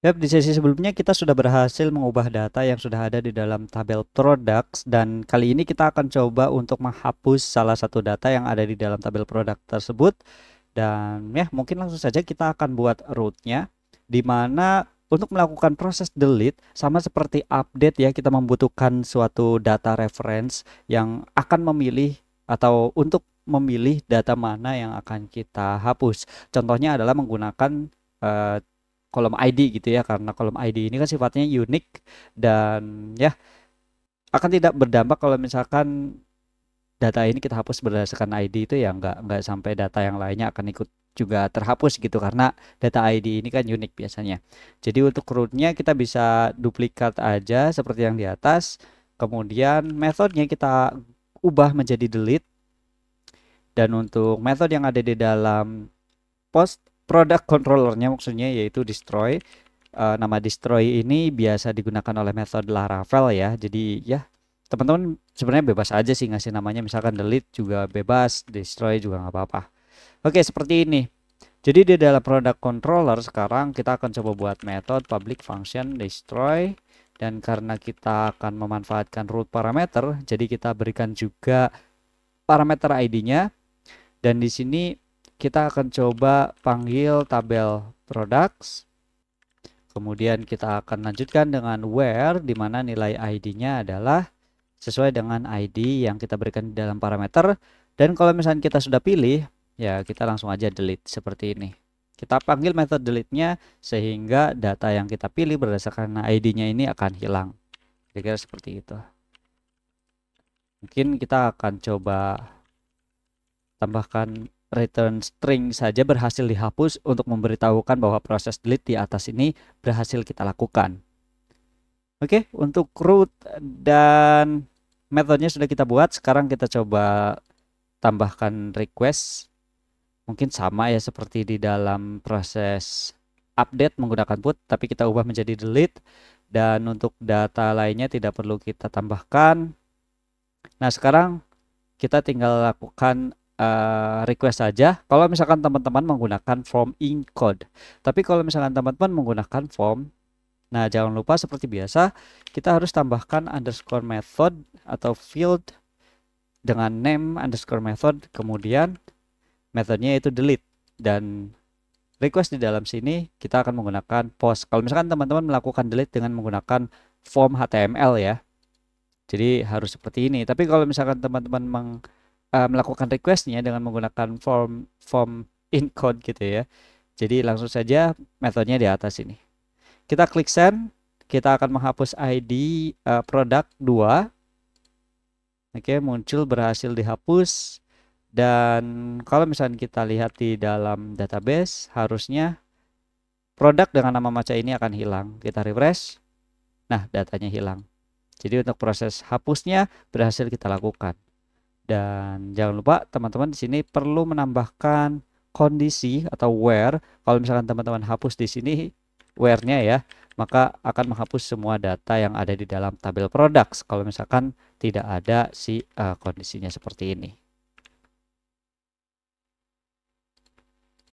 Yep, di sesi sebelumnya kita sudah berhasil mengubah data yang sudah ada di dalam tabel products dan kali ini kita akan coba untuk menghapus salah satu data yang ada di dalam tabel produk tersebut dan ya mungkin langsung saja kita akan buat rootnya di mana untuk melakukan proses delete sama seperti update ya kita membutuhkan suatu data reference yang akan memilih atau untuk memilih data mana yang akan kita hapus contohnya adalah menggunakan uh, kolom ID gitu ya karena kolom ID ini kan sifatnya unik dan ya akan tidak berdampak kalau misalkan data ini kita hapus berdasarkan ID itu ya nggak nggak sampai data yang lainnya akan ikut juga terhapus gitu karena data ID ini kan unik biasanya. Jadi untuk rootnya kita bisa duplikat aja seperti yang di atas. Kemudian metodenya kita ubah menjadi delete. Dan untuk metode yang ada di dalam post produk controllernya maksudnya yaitu destroy uh, nama destroy ini biasa digunakan oleh metode Laravel ya. Jadi ya teman-teman sebenarnya bebas aja sih ngasih namanya misalkan delete juga bebas, destroy juga nggak apa-apa. Oke seperti ini. Jadi di dalam produk controller sekarang kita akan coba buat metode public function destroy dan karena kita akan memanfaatkan root parameter, jadi kita berikan juga parameter ID-nya dan di sini kita akan coba panggil tabel products kemudian kita akan lanjutkan dengan where di mana nilai ID-nya adalah sesuai dengan ID yang kita berikan di dalam parameter dan kalau misalnya kita sudah pilih ya kita langsung aja delete seperti ini kita panggil method delete-nya sehingga data yang kita pilih berdasarkan ID-nya ini akan hilang kira-kira seperti itu mungkin kita akan coba tambahkan return string saja berhasil dihapus untuk memberitahukan bahwa proses delete di atas ini berhasil kita lakukan. Oke, untuk root dan metodenya sudah kita buat. Sekarang kita coba tambahkan request. Mungkin sama ya seperti di dalam proses update menggunakan put, tapi kita ubah menjadi delete. Dan untuk data lainnya tidak perlu kita tambahkan. Nah, sekarang kita tinggal lakukan Eh, request saja kalau misalkan teman-teman menggunakan form encode, Tapi kalau misalkan teman-teman menggunakan form Nah, jangan lupa seperti biasa kita harus tambahkan underscore method atau field dengan name underscore method kemudian methodnya itu delete dan request di dalam sini kita akan menggunakan post. Kalau misalkan teman-teman melakukan delete dengan menggunakan form HTML ya. Jadi harus seperti ini. Tapi kalau misalkan teman-teman meng uh, melakukan requestnya dengan menggunakan form form encode gitu ya. Jadi langsung saja metodenya di atas ini. Kita klik send, kita akan menghapus ID uh, eh, produk 2. Oke, muncul berhasil dihapus. Dan kalau misalnya kita lihat di dalam database, harusnya produk dengan nama maca ini akan hilang. Kita refresh. Nah, datanya hilang. Jadi untuk proses hapusnya berhasil kita lakukan. Dan jangan lupa teman-teman di sini perlu menambahkan kondisi atau where. Kalau misalkan teman-teman hapus di sini where-nya ya, maka akan menghapus semua data yang ada di dalam tabel products kalau misalkan tidak ada si uh, kondisinya seperti ini.